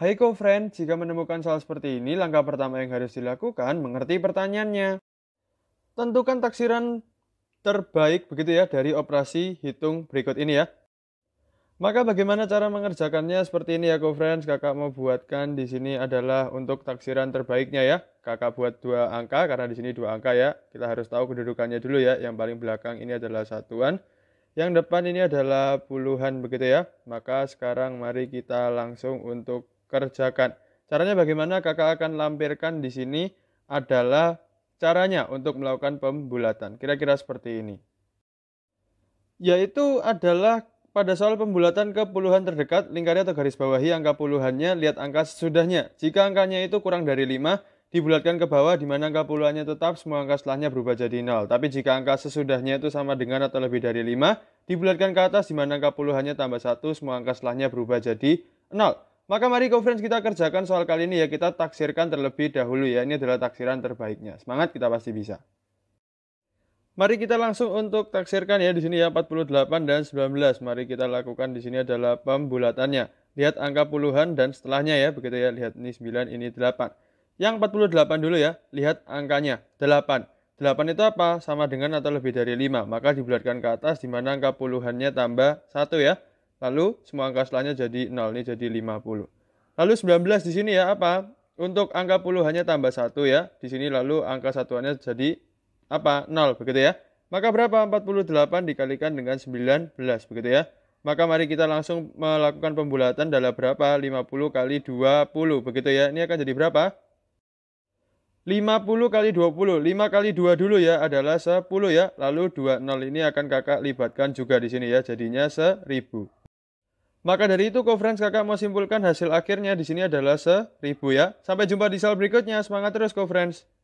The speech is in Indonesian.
Hai co-friend, jika menemukan soal seperti ini, langkah pertama yang harus dilakukan mengerti pertanyaannya. Tentukan taksiran terbaik begitu ya dari operasi hitung berikut ini ya. Maka bagaimana cara mengerjakannya seperti ini ya co-friends, kakak mau buatkan di sini adalah untuk taksiran terbaiknya ya. Kakak buat dua angka karena di sini dua angka ya. Kita harus tahu kedudukannya dulu ya. Yang paling belakang ini adalah satuan, yang depan ini adalah puluhan begitu ya. Maka sekarang mari kita langsung untuk kerjakan. Caranya bagaimana? Kakak akan lampirkan di sini adalah caranya untuk melakukan pembulatan. Kira-kira seperti ini. Yaitu adalah pada soal pembulatan ke puluhan terdekat, lingkari atau garis bawahi angka puluhannya, lihat angka sesudahnya. Jika angkanya itu kurang dari 5, dibulatkan ke bawah di mana angka puluhannya tetap, semua angka setelahnya berubah jadi 0. Tapi jika angka sesudahnya itu sama dengan atau lebih dari 5, dibulatkan ke atas di mana angka puluhannya tambah 1, semua angka setelahnya berubah jadi 0. Maka mari conference kita kerjakan soal kali ini ya kita taksirkan terlebih dahulu ya. Ini adalah taksiran terbaiknya. Semangat kita pasti bisa. Mari kita langsung untuk taksirkan ya di sini ya 48 dan 19. Mari kita lakukan di sini adalah pembulatannya. Lihat angka puluhan dan setelahnya ya. Begitu ya. Lihat ini 9, ini 8. Yang 48 dulu ya. Lihat angkanya. 8. 8 itu apa? Sama dengan atau lebih dari 5. Maka dibulatkan ke atas di mana angka puluhannya tambah 1 ya. Lalu semua angka setelahnya jadi 0, ini jadi 50. Lalu 19 di sini ya apa? Untuk angka puluhannya tambah 1 ya. Di sini lalu angka satuannya jadi apa? 0 begitu ya. Maka berapa 48 dikalikan dengan 19 begitu ya. Maka mari kita langsung melakukan pembulatan dalam berapa? 50 kali 20 begitu ya. Ini akan jadi berapa? 50 kali 20. 5 kali 2 dulu ya adalah 10 ya. Lalu 20 ini akan kakak libatkan juga di sini ya. Jadinya 1000. Maka dari itu, conference kakak mau simpulkan hasil akhirnya di sini adalah seribu ya. Sampai jumpa di sel berikutnya. Semangat terus, conference.